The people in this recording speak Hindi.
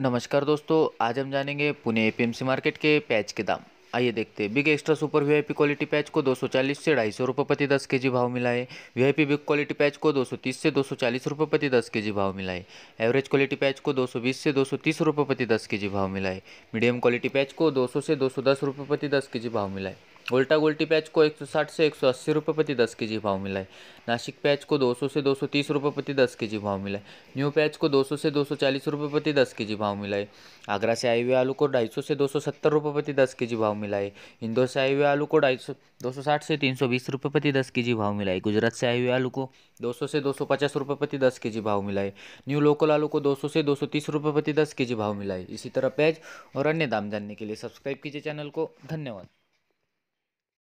नमस्कार दोस्तों आज हम जानेंगे पुणे एपीएमसी मार्केट के पैच के दाम आइए देखते हैं big extra super VIP quality पैच को 240 से ढाई सौ रुपये प्रति दस के जी भाव मिला है वीआईपी बिग क्वालिटी पैच को 230 से 240 रुपये प्रति दस के जी भाव मिला है एवरेज क्वालिटी पैच को 220 से 230 रुपये प्रति दस के जी भाव मिला है मीडियम क्वालिटी पैच को 200 से 210 रुपये प्रति दस के जी भाव मिला है उल्टा गोल्टी प्याज को 160 से 180 रुपए प्रति 10 केजी भाव मिला है नासिक प्याज को 200 से 230 रुपए प्रति 10 केजी भाव मिला है न्यू प्याज को 200 से 240 रुपए प्रति 10 केजी भाव मिला है आगरा से आए हुए आलू को 250 से 270 रुपए प्रति 10 केजी भाव मिला है इंदौर से आए हुए आलू को सौ साठ से बीस रुपये प्रति के जी भाव मिला है गुजरात से आए हुए आलू को सौ से पचास रुपये प्रति के जी भाव मिला है न्यू लोकल आलू को सौ से तीस रुपये प्रति के जी भाव मिला है इसी तरह प्याज और अन्य दाम जानने के लिए सब्सक्राइब कीजिए चैनल को धन्यवाद